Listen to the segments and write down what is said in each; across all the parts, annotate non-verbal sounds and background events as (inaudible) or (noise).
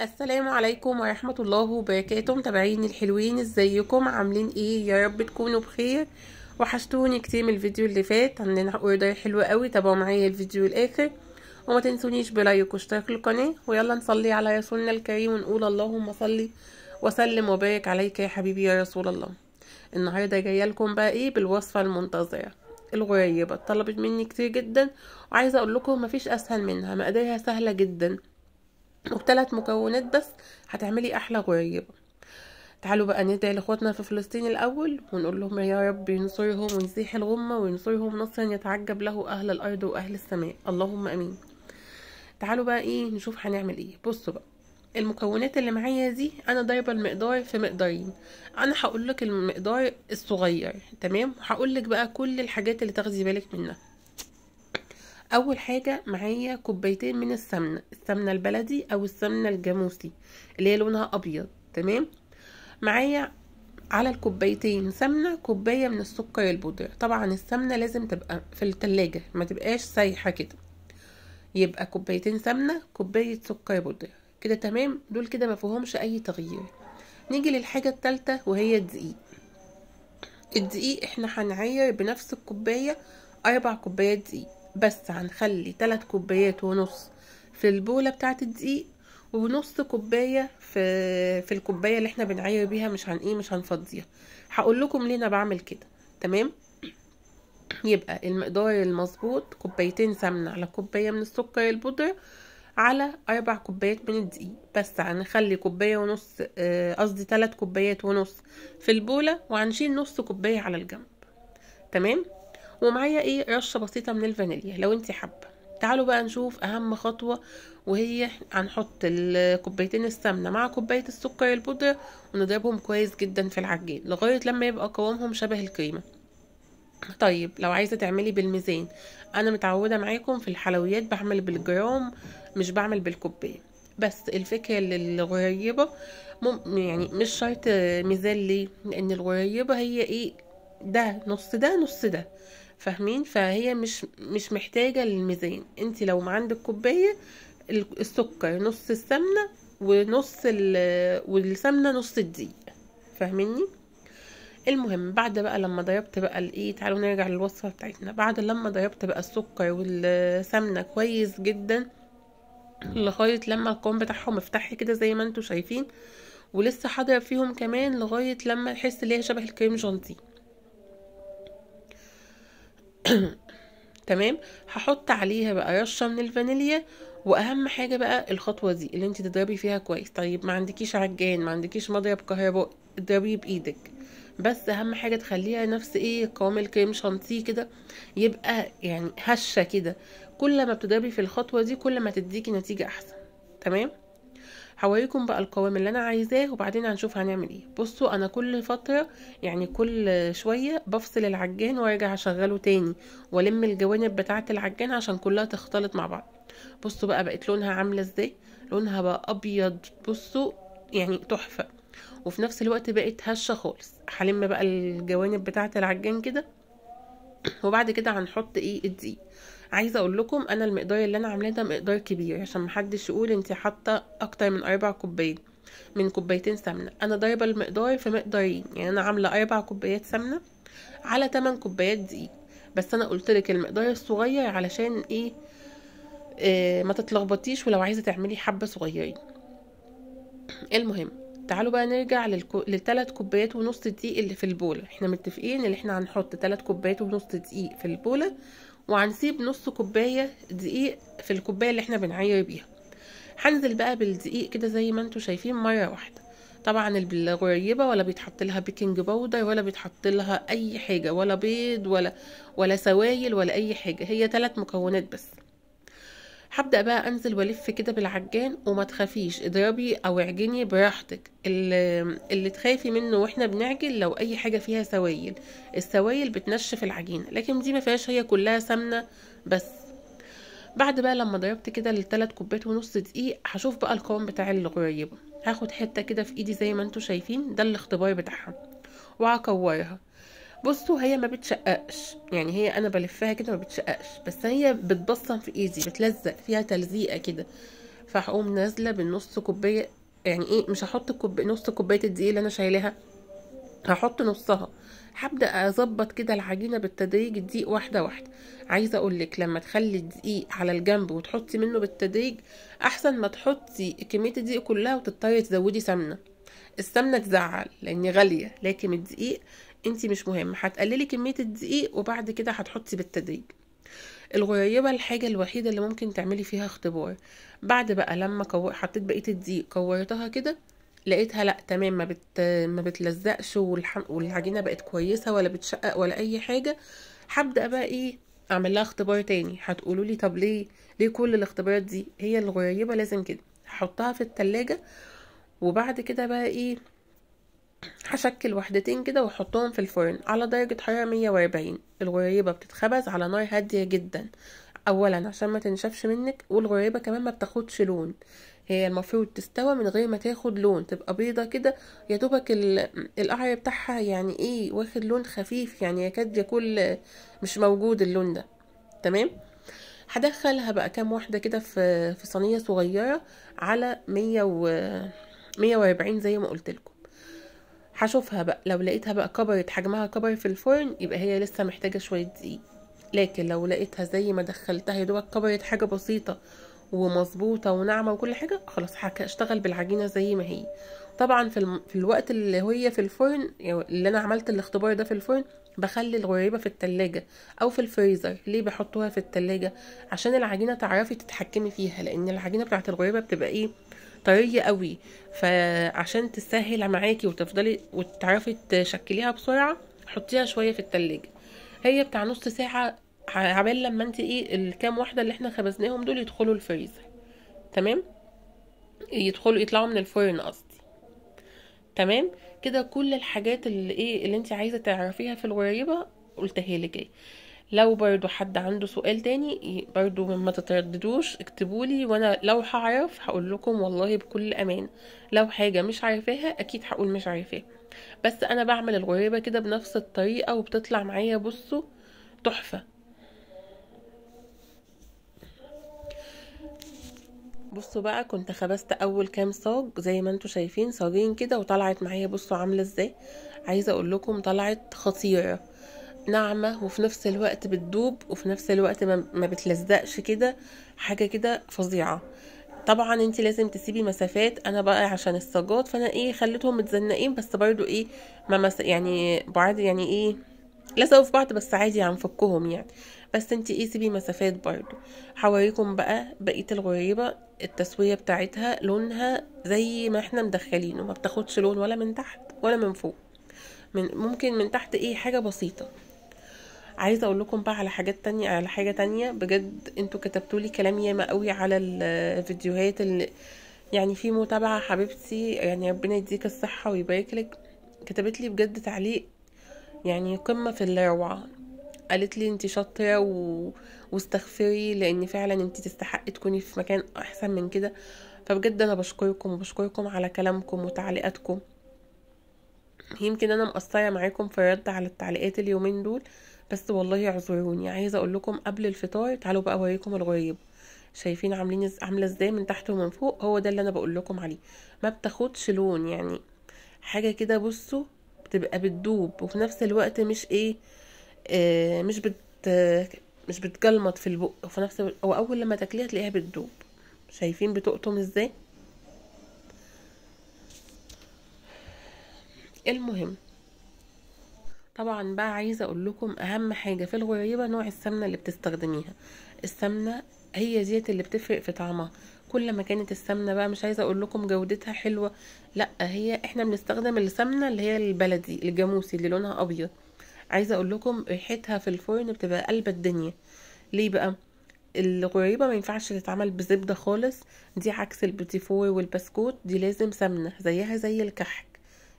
السلام عليكم ورحمة الله وبركاته متابعين الحلوين ازيكم عاملين ايه يا رب تكونوا بخير وحشتوني كتير من الفيديو اللي فات عندنا اوردر حلو قوي تابعوا معايا الفيديو الاخر وما تنسونيش بلايك واشتراك القناة ويلا نصلي على رسولنا الكريم ونقول اللهم صلي وسلم وبارك عليك يا حبيبي يا رسول الله النهاردة جاية لكم بقى ايه بالوصفة المنتظرة الغريبة طلبت مني كتير جدا وعايزة اقول لكم مفيش اسهل منها مقاديرها سهلة جدا وبثلاث مكونات بس هتعملي احلى غريبه تعالوا بقى ندعي لاخواتنا في فلسطين الاول ونقول لهم يا رب ينصرهم ويزيح الغمه وينصرهم نصرا يتعجب له اهل الارض واهل السماء اللهم امين تعالوا بقى ايه نشوف هنعمل ايه بصوا بقى المكونات اللي معايا دي انا ضاربه المقدار في مقدارين انا هقول لك المقدار الصغير تمام هقول لك بقى كل الحاجات اللي تاخدي بالك منها اول حاجه معايا كوبايتين من السمنه السمنه البلدي او السمنه الجاموسي اللي هي لونها ابيض تمام معايا على الكوبايتين سمنه كوبايه من السكر البودره طبعا السمنه لازم تبقى في التلاجة ما تبقاش سايحه كده يبقى كوبايتين سمنه كوبايه سكر بودره كده تمام دول كده ما فيهمش اي تغيير نيجي للحاجه الثالثه وهي الدقيق الدقيق احنا هنعير بنفس الكوبايه اربع كوبايات دقيق بس هنخلي 3 كوبايات ونص في البولة بتاعة الدقيق ونص كوباية في, في الكوباية اللي احنا بنعير بيها مش هن ايه مش هنفضيها هقول لكم ليه انا بعمل كده تمام يبقى المقدار المظبوط كوبايتين سمنة على كوباية من السكر البودرة على أربع كوبايات من الدقيق بس هنخلي كوباية ونص آه، قصدي آه تلات كوبايات ونص في البولة وهنشيل نص كوباية على الجنب تمام ومعايا ايه رشه بسيطه من الفانيليا لو انت حابه تعالوا بقى نشوف اهم خطوه وهي هنحط الكوبايتين السمنه مع كوبايه السكر البودره ونضربهم كويس جدا في العجين لغايه لما يبقى قوامهم شبه الكريمه طيب لو عايزه تعملي بالميزان انا متعوده معاكم في الحلويات بعمل بالجرام مش بعمل بالكوبايه بس الفكره للغريبه مم يعني مش شرط ميزان ليه لان الغريبه هي ايه ده نص ده نص ده فاهمين فهي مش مش محتاجه للميزان انت لو ما عندك كوبايه السكر نص السمنه ونص والسمنه نص الدقيق فاهميني المهم بعد بقى لما ضربت بقى الايه تعالوا نرجع للوصفه بتاعتنا بعد لما ضربت بقى السكر والسمنه كويس جدا لغايه لما القوام بتاعهم افتحي كده زي ما انتم شايفين ولسه هضرب فيهم كمان لغايه لما احس ان هي شبه الكريم جانتيه (coughs) تمام هحط عليها بقى رشه من الفانيليا واهم حاجه بقى الخطوه دي اللي انت تضربي فيها كويس طيب ما عندكيش عجان ما عندكيش مضرب كهرباء اضربيه بايدك بس اهم حاجه تخليها نفس ايه قوام الكريم شانتيه كده يبقى يعني هشه كده كل ما بتضربي في الخطوه دي كل ما تديكي نتيجه احسن تمام هوريكم بقى القوام اللي انا عايزاه وبعدين هنشوف هنعمل ايه بصوا انا كل فتره يعني كل شويه بفصل العجان وارجع اشغله تاني والم الجوانب بتاعه العجان عشان كلها تختلط مع بعض بصوا بقى بقت لونها عامله ازاي لونها بقى ابيض بصوا يعني تحفه وفي نفس الوقت بقت هشه خالص هلم بقى الجوانب بتاعه العجان كده وبعد كده هنحط ايه الدقيق عايزه اقول لكم انا المقدار اللي انا عاملاه ده مقدار كبير عشان محدش يقول انت حاطه اكتر من اربع كوبايات من كوبايتين سمنه انا ضاربه المقدار في مقدارين يعني انا عامله اربع كوبايات سمنه على 8 كوبايات دقيق بس انا قلت لك المقدار الصغير علشان ايه إيه ما تتلخبطيش ولو عايزه تعملي حبه صغيرين المهم تعالوا بقى نرجع للكو... للتلات كوبايات ونص دقيق اللي في البوله احنا متفقين ان احنا هنحط تلات كوبايات ونص دقيق في البوله وهنسيب نص كوبايه دقيق في الكوبايه اللي احنا بنعير بيها هنزل بقى بالدقيق كده زي ما انتم شايفين مره واحده طبعا الغريبه ولا بيتحط لها بيكنج باودر ولا بيتحط لها اي حاجه ولا بيض ولا ولا سوائل ولا اي حاجه هي ثلاث مكونات بس هبدا بقى انزل والف كده بالعجان وما تخافيش اضربي او اعجني براحتك اللي, اللي تخافي منه واحنا بنعجن لو اي حاجه فيها سوائل السوائل بتنشف العجينه لكن دي ما فيهاش هي كلها سمنه بس بعد بقى لما ضربت كده التلات كوبايات ونص دقيق هشوف بقى القوام بتاع الغريبه هاخد حته كده في ايدي زي ما انتوا شايفين ده الاختبار بتاعها وهكورها بصوا هي ما بتشققش يعني هي انا بلفها كده ما بتشققش بس هي بتبصم في ايدي بتلزق فيها تلزيقه كده فهقوم نازله بالنص كوبايه يعني ايه مش هحط كوب... نص كوبايه الدقيق اللي انا شايلاها هحط نصها هبدا اظبط كده العجينه بالتدريج الدقيق واحده واحده عايزه اقول لك لما تخلي الدقيق على الجنب وتحطي منه بالتدريج احسن ما تحطي كميه الدقيق كلها وتضطري تزودي سمنه السمنه تزعل لان غاليه لكن الدقيق انت مش مهم هتقللي كميه الدقيق وبعد كده هتحطي بالتدريج الغريبه الحاجة الوحيدة اللي ممكن تعملي فيها اختبار بعد بقى لما حطيت بقية الدقيق كورتها كده لقيتها لا تمام ما, بت... ما بتلزقش والح... والعجينة بقت كويسة ولا بتشقق ولا أي حاجة هبدأ بقى ايه اعمل لها اختبار تاني هتقولوا لي طب ليه ليه كل الاختبارات دي هي الغريبه لازم كده هحطها في التلاجة وبعد كده بقى ايه هشكل وحدتين كده واحطهم في الفرن على درجة حرارة 140 الغريبة بتتخبز على نار هادية جدا اولا عشان ما تنشفش منك والغريبة كمان ما بتاخدش لون هي المفروض تستوى من غير ما تاخد لون تبقى بيضة كده يا دوبك القعر بتاعها يعني ايه واخد لون خفيف يعني يكاد يكون مش موجود اللون ده تمام هدخلها بقى كام واحدة كده في في صينية صغيرة على مية و مية واربعين زي ما قلت لكم هشوفها بقى لو لقيتها بقى كبرت حجمها كبر في الفرن يبقى هي لسه محتاجة شوية دقيق لكن لو لقيتها زي ما دخلتها يا دوبك كبرت حاجة بسيطة ومظبوطة وناعمة وكل حاجة خلاص هشتغل بالعجينة زي ما هي طبعا في, الم... في الوقت اللي هي في الفرن يعني اللي انا عملت الاختبار ده في الفرن بخلي الغريبة في التلاجة او في الفريزر ليه بحطوها في التلاجة عشان العجينة تعرفي تتحكمي فيها لان العجينة بتاعت الغريبة بتبقى ايه طريه قوي فعشان تسهل معاكي وتفضلي وتعرفي تشكليها بسرعه حطيها شويه في التلاجة هي بتاع نص ساعه عبال لما انت ايه الكام واحده اللي احنا خبزناهم دول يدخلوا الفريزر تمام يدخلوا يطلعوا من الفرن قصدي تمام كده كل الحاجات اللي ايه اللي انت عايزه تعرفيها في الغريبه قلتها لك ايه لو برضو حد عنده سؤال تاني برضو ما تترددوش اكتبولي وانا لو هعرف هقول لكم والله بكل امان لو حاجة مش عارفاها اكيد هقول مش عارفاها بس انا بعمل الغريبة كده بنفس الطريقة وبتطلع معايا بصوا تحفة بصوا بقى كنت خبست اول كام صاج زي ما انتوا شايفين صاجين كده وطلعت معايا بصوا عامله ازاي عايزه اقول لكم طلعت خطيره ناعمة وفي نفس الوقت بتدوب وفي نفس الوقت ما بتلزقش كده حاجة كده فظيعة طبعا انت لازم تسيبي مسافات انا بقى عشان الصاجات فانا ايه خليتهم متزنقين بس برضو ايه ما مس... يعني بعد يعني ايه لزقوا في بعض بس عادي هنفكهم يعني بس انت ايه سيبي مسافات برضو هوريكم بقى بقيه الغريبه التسويه بتاعتها لونها زي ما احنا مدخلينه ما بتاخدش لون ولا من تحت ولا من فوق من ممكن من تحت ايه حاجه بسيطه عايزه اقول لكم بقى على حاجات تانية على حاجه تانية بجد انتوا كتبتوا لي كلام ياما قوي على الفيديوهات اللي يعني في متابعه حبيبتي يعني ربنا يديك الصحه ويبارك لك كتبت لي بجد تعليق يعني قمه في الروعه قالت لي انت شاطره و... واستغفري لان فعلا انت تستحقي تكوني في مكان احسن من كده فبجد انا بشكركم وبشكركم على كلامكم وتعليقاتكم يمكن انا مقصره معاكم في الرد على التعليقات اليومين دول بس والله اعذروني عايزه اقول لكم قبل الفطار تعالوا بقى اوريكم الغريب شايفين عاملين عامله ازاي من تحت ومن فوق هو ده اللي انا بقول لكم عليه ما بتاخدش لون يعني حاجه كده بصوا بتبقى بتدوب وفي نفس الوقت مش ايه آه مش بت مش بتجلمط في البق وفي نفس الوقت او اول لما تاكليها تلاقيها بتدوب شايفين بتقطم ازاي المهم طبعا بقى عايزه اقول لكم اهم حاجه في الغريبه نوع السمنه اللي بتستخدميها السمنه هي ديت اللي بتفرق في طعمها كل ما كانت السمنه بقى مش عايزه اقول لكم جودتها حلوه لا هي احنا بنستخدم السمنه اللي هي البلدي الجاموسي اللي لونها ابيض عايزه اقول لكم ريحتها في الفرن بتبقى قلب الدنيا ليه بقى الغريبه ما ينفعش تتعمل بزبده خالص دي عكس البتيفور والبسكوت دي لازم سمنه زيها زي الكحك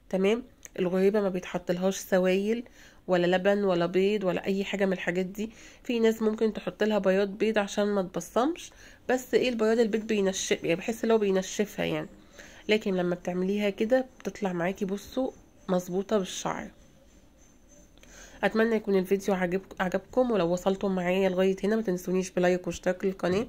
تمام الغريبة ما بيتحطلهاش سوائل ولا لبن ولا بيض ولا اي حاجة من الحاجات دي في ناس ممكن تحط لها بياض بيض عشان ما تبصمش بس ايه البياض البيض بينشف يعني بحس لو بينشفها يعني لكن لما بتعمليها كده بتطلع معاكي بصوا مظبوطة بالشعر اتمنى يكون الفيديو عجبكم ولو وصلتم معايا لغايه هنا ما تنسونيش بلايك واشتراك للقناه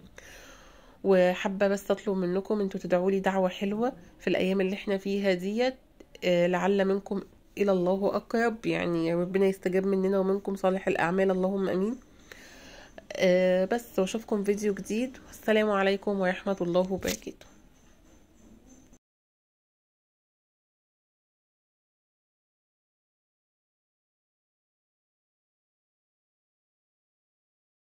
وحابه بس اطلب منكم انتوا تدعوا لي دعوه حلوه في الايام اللي احنا فيها ديت آه، لعل منكم إلى الله أقرب يعني ربنا يستجاب مننا ومنكم صالح الأعمال اللهم أمين آه، بس واشوفكم فيديو جديد والسلام عليكم ورحمة الله وبركاته